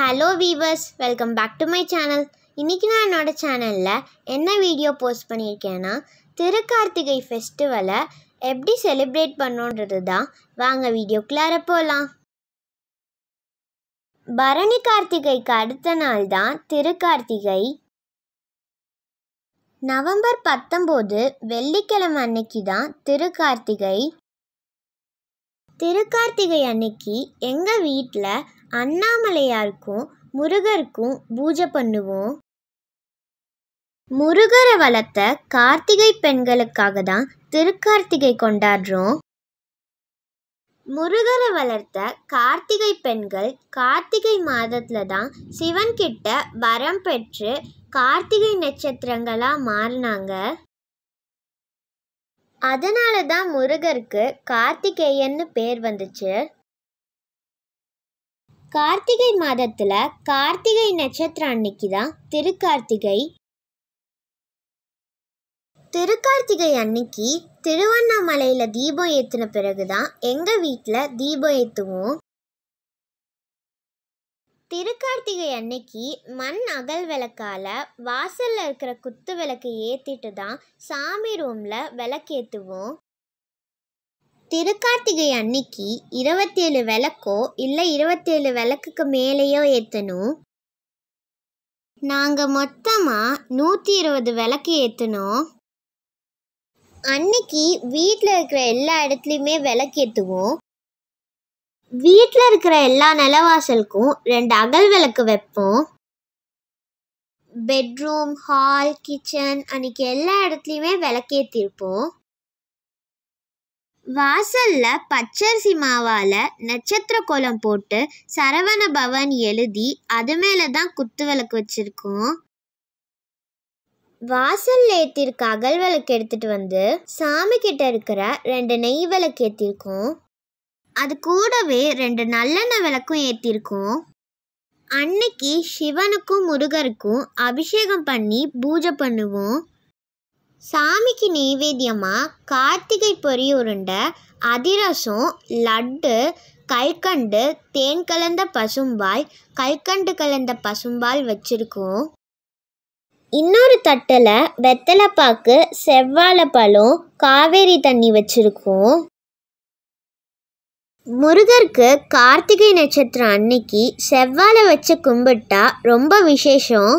hello viewers welcome back to my channel இன்றைக்கி நான் என்னோடய சேனலில் என்ன வீடியோ போஸ்ட் பண்ணியிருக்கேன்னா திருக்கார்த்திகை ஃபெஸ்டிவலை எப்படி செலிப்ரேட் பண்ணோன்றது தான் வாங்க வீடியோக்குள்ளார போகலாம் பரணி கார்த்திகைக்கு அடுத்த நாள் தான் திருக்கார்த்திகை நவம்பர் பத்தொம்போது வெள்ளிக்கிழமை அன்னைக்கு தான் திருக்கார்த்திகை திருக்கார்த்திகை அன்னைக்கு எங்கள் வீட்டில் அண்ணாமலையாருக்கும் முருகருக்கும் பூஜை பண்ணுவோம் முருகரை வளர்த்த கார்த்திகை பெண்களுக்காக தான் திருக்கார்த்திகை கொண்டாடுறோம் முருகரை வளர்த்த கார்த்திகை பெண்கள் கார்த்திகை மாதத்தில் தான் சிவன்கிட்ட வரம் பெற்று கார்த்திகை நட்சத்திரங்களாக மாறினாங்க அதனால தான் முருகருக்கு கார்த்திகேயன்னு பேர் வந்துச்சு கார்த்திகை மாதத்தில் கார்த்திகை நட்சத்திரம் அன்னைக்கு தான் திருக்கார்த்திகை திருக்கார்த்திகை அன்னைக்கு திருவண்ணாமலையில் தீபம் ஏற்றின பிறகு தான் எங்கள் வீட்டில் தீபம் ஏற்றுவோம் திருக்கார்த்திகை அன்னைக்கு மண் அகல் விளக்கால் வாசலில் இருக்கிற குத்து விளக்கு ஏற்றிட்டு தான் சாமி ரூமில் விளக்கேற்றுவோம் திருக்கார்த்திகை அன்னைக்கு இருபத்தேழு விளக்கோ இல்லை இருபத்தேழு விளக்குக்கு மேலேயோ ஏற்றணும் நாங்கள் மொத்தமாக நூற்றி இருபது விளக்கு ஏற்றணும் அன்னைக்கு வீட்டில் இருக்கிற எல்லா இடத்துலையுமே விளக்கேற்றுவோம் வீட்டில் இருக்கிற எல்லா நிலவாசலுக்கும் ரெண்டு அகல் விளக்கு வைப்போம் பெட்ரூம் ஹால் கிச்சன் அன்னைக்கு எல்லா இடத்துலையுமே விளக்கேற்றிருப்போம் வாசலில் பச்சரிசி மாவால் நட்சத்திர கோலம் போட்டு சரவண பவன் எழுதி அது மேலே தான் குத்து விளக்கு வச்சுருக்கோம் வாசலில் ஏற்றிருக்க அகல் விளக்கு எடுத்துகிட்டு வந்து சாமி கிட்ட இருக்கிற ரெண்டு நெய் விளக்கு ஏற்றிருக்கோம் அது கூடவே ரெண்டு நல்லெண்ணெய் விளக்கும் ஏற்றிருக்கோம் அன்னைக்கு சிவனுக்கும் முருகருக்கும் அபிஷேகம் பண்ணி பூஜை பண்ணுவோம் சாமிக்கு நெய்வேத்தியமாக கார்த்திகை பொறி உருண்டை அதிரசம் லட்டு கல்கண்டு தேன் கலந்த பசும்பால் கல்கண்டு கலந்த பசும்பால் வச்சுருக்கோம் இன்னொரு தட்டில் வெத்தலைப்பாக்கு செவ்வாழை பழம் காவேரி தண்ணி வச்சுருக்கோம் முருகருக்கு கார்த்திகை நட்சத்திரம் அன்னைக்கு செவ்வாழை வச்சு கும்பிட்டா ரொம்ப விசேஷம்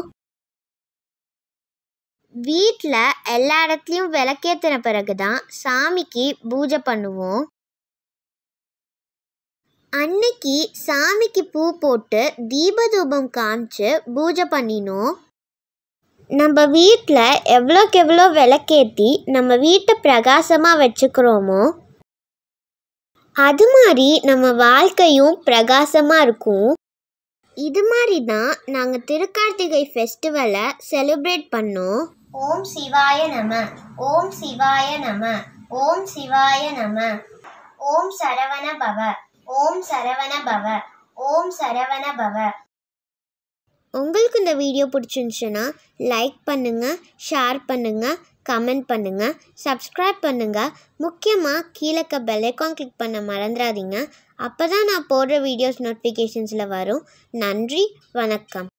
வீட்டில் எல்லா இடத்துலையும் விளக்கேற்றின பிறகு தான் சாமிக்கு பூஜை பண்ணுவோம் அன்னைக்கு சாமிக்கு பூ போட்டு தீபதூபம் காமிச்சு பூஜை பண்ணினோம் நம்ம வீட்டில் எவ்வளோக்கு எவ்வளோ விளக்கேற்றி நம்ம வீட்டை பிரகாசமாக வச்சுக்கிறோமோ அது மாதிரி நம்ம வாழ்க்கையும் பிரகாசமாக இருக்கும் இது மாதிரி தான் நாங்கள் திருக்கார்த்திகை ஃபெஸ்டிவலை செலிப்ரேட் பண்ணோம் ஓம் சிவாய நம ஓம் சிவாய நம ஓம் சிவாய நம ஓம் சரவண பவ ஓம் சரவண பவ ஓம் சரவண பவ உங்களுக்கு இந்த வீடியோ பிடிச்சிருந்துச்சுன்னா லைக் பண்ணுங்கள் ஷேர் பண்ணுங்கள் கமெண்ட் பண்ணுங்கள் சப்ஸ்கிரைப் பண்ணுங்கள் முக்கியமாக கீழக்க பெல்லைக்கான் கிளிக் பண்ண மறந்துடாதீங்க அப்போ தான் நான் போடுற வீடியோஸ் நோட்டிஃபிகேஷன்ஸில் வரும் நன்றி வணக்கம்